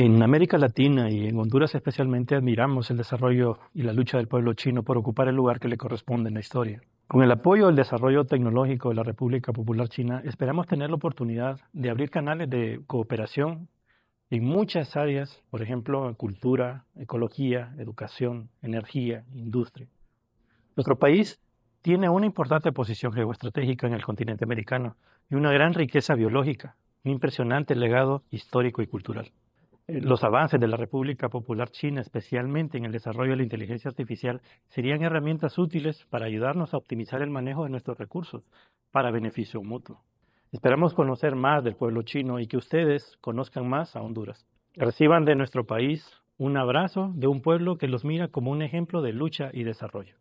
En América Latina y en Honduras especialmente admiramos el desarrollo y la lucha del pueblo chino por ocupar el lugar que le corresponde en la historia. Con el apoyo del desarrollo tecnológico de la República Popular China, esperamos tener la oportunidad de abrir canales de cooperación en muchas áreas, por ejemplo, cultura, ecología, educación, energía, industria. Nuestro país tiene una importante posición geoestratégica en el continente americano y una gran riqueza biológica, un impresionante legado histórico y cultural los avances de la República Popular China, especialmente en el desarrollo de la inteligencia artificial, serían herramientas útiles para ayudarnos a optimizar el manejo de nuestros recursos para beneficio mutuo. Esperamos conocer más del pueblo chino y que ustedes conozcan más a Honduras. Reciban de nuestro país un abrazo de un pueblo que los mira como un ejemplo de lucha y desarrollo.